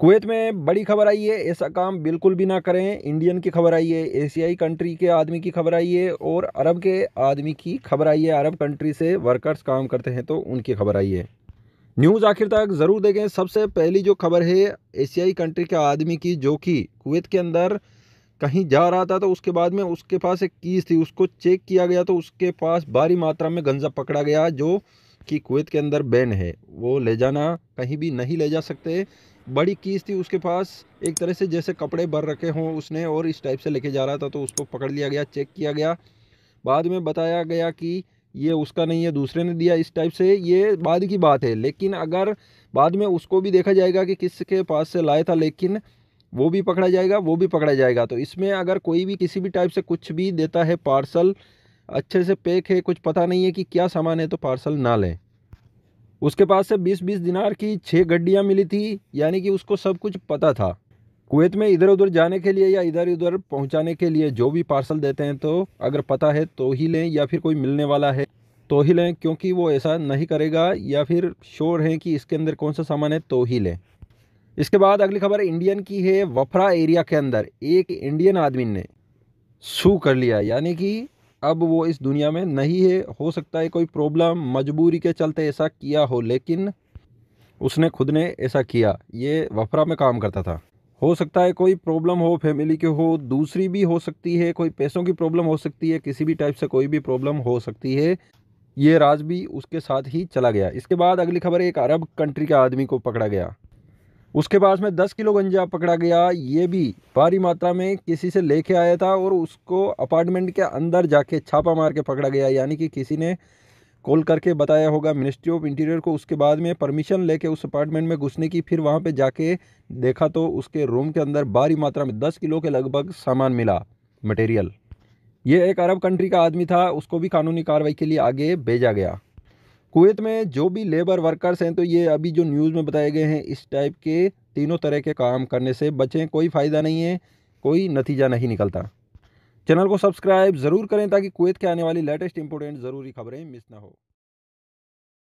Kuwait में बड़ी खबर आई है ऐसा काम बिल्कुल भी ना करें इंडियन की खबर आई है एशियाई कंट्री के आदमी की खबर आई है और अरब के आदमी की खबर आई है अरब कंट्री से वर्कर्स काम करते हैं तो उनकी खबर आई है न्यूज़ आखिर तक ज़रूर देखें सबसे पहली जो खबर है एशियाई कंट्री के आदमी की जो कि कुवैत के अंदर कहीं जा रहा था तो उसके बाद में उसके पास एक कीज थी उसको चेक किया गया तो उसके पास भारी मात्रा में गंजा पकड़ा गया जो कि कुवैत के अंदर बैन है वो ले जाना कहीं भी नहीं ले जा सकते बड़ी कीज थी उसके पास एक तरह से जैसे कपड़े भर रखे हों उसने और इस टाइप से लेके जा रहा था तो उसको पकड़ लिया गया चेक किया गया बाद में बताया गया कि ये उसका नहीं है दूसरे ने दिया इस टाइप से ये बाद की बात है लेकिन अगर बाद में उसको भी देखा जाएगा कि किसके पास से लाया था लेकिन वो भी पकड़ा जाएगा वो भी पकड़ा जाएगा तो इसमें अगर कोई भी किसी भी टाइप से कुछ भी देता है पार्सल अच्छे से पैक है कुछ पता नहीं है कि क्या सामान है तो पार्सल ना लें उसके पास से बीस बीस दिनार की छः गड्डियाँ मिली थी यानी कि उसको सब कुछ पता था कुवैत में इधर उधर जाने के लिए या इधर उधर पहुंचाने के लिए जो भी पार्सल देते हैं तो अगर पता है तो ही लें या फिर कोई मिलने वाला है तो ही लें क्योंकि वो ऐसा नहीं करेगा या फिर शोर हैं कि इसके अंदर कौन सा सामान है तो ही लें इसके बाद अगली खबर इंडियन की है वफरा एरिया के अंदर एक इंडियन आदमी ने सू कर लिया यानी कि अब वो इस दुनिया में नहीं है हो सकता है कोई प्रॉब्लम मजबूरी के चलते ऐसा किया हो लेकिन उसने खुद ने ऐसा किया ये वफरा में काम करता था हो सकता है कोई प्रॉब्लम हो फैमिली के हो दूसरी भी हो सकती है कोई पैसों की प्रॉब्लम हो सकती है किसी भी टाइप से कोई भी प्रॉब्लम हो सकती है ये राज भी उसके साथ ही चला गया इसके बाद अगली खबर एक अरब कंट्री के आदमी को पकड़ा गया उसके पास में दस किलो गंजा पकड़ा गया ये भी भारी मात्रा में किसी से लेके आया था और उसको अपार्टमेंट के अंदर जाके छापा मार के पकड़ा गया यानी कि किसी ने कॉल करके बताया होगा मिनिस्ट्री ऑफ इंटीरियर को उसके बाद में परमिशन लेके उस अपार्टमेंट में घुसने की फिर वहाँ पे जाके देखा तो उसके रूम के अंदर भारी मात्रा में दस किलो के लगभग सामान मिला मटेरियल ये एक अरब कंट्री का आदमी था उसको भी कानूनी कार्रवाई के लिए आगे भेजा गया कुवैत में जो भी लेबर वर्कर्स हैं तो ये अभी जो न्यूज़ में बताए गए हैं इस टाइप के तीनों तरह के काम करने से बचें कोई फ़ायदा नहीं है कोई नतीजा नहीं निकलता चैनल को सब्सक्राइब ज़रूर करें ताकि कुवैत के आने वाली लेटेस्ट इंपोर्टेंट ज़रूरी खबरें मिस ना हो